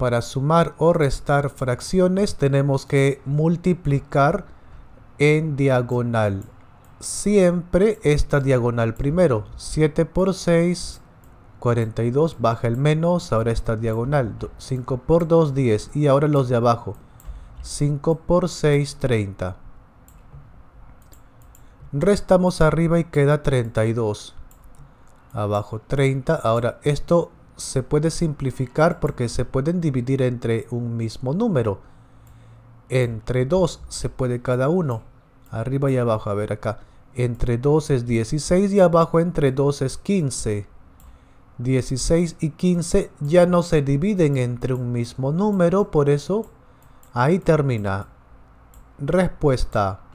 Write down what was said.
para sumar o restar fracciones tenemos que multiplicar en diagonal. Siempre esta diagonal primero. 7 por 6, 42, baja el menos, ahora esta diagonal. 5 por 2, 10. Y ahora los de abajo. 5 por 6, 30. Restamos arriba y queda 32. Abajo 30. Ahora esto se puede simplificar porque se pueden dividir entre un mismo número. Entre 2 se puede cada uno. Arriba y abajo, a ver acá. Entre 2 es 16 y abajo entre 2 es 15. 16 y 15 ya no se dividen entre un mismo número, por eso ahí termina. Respuesta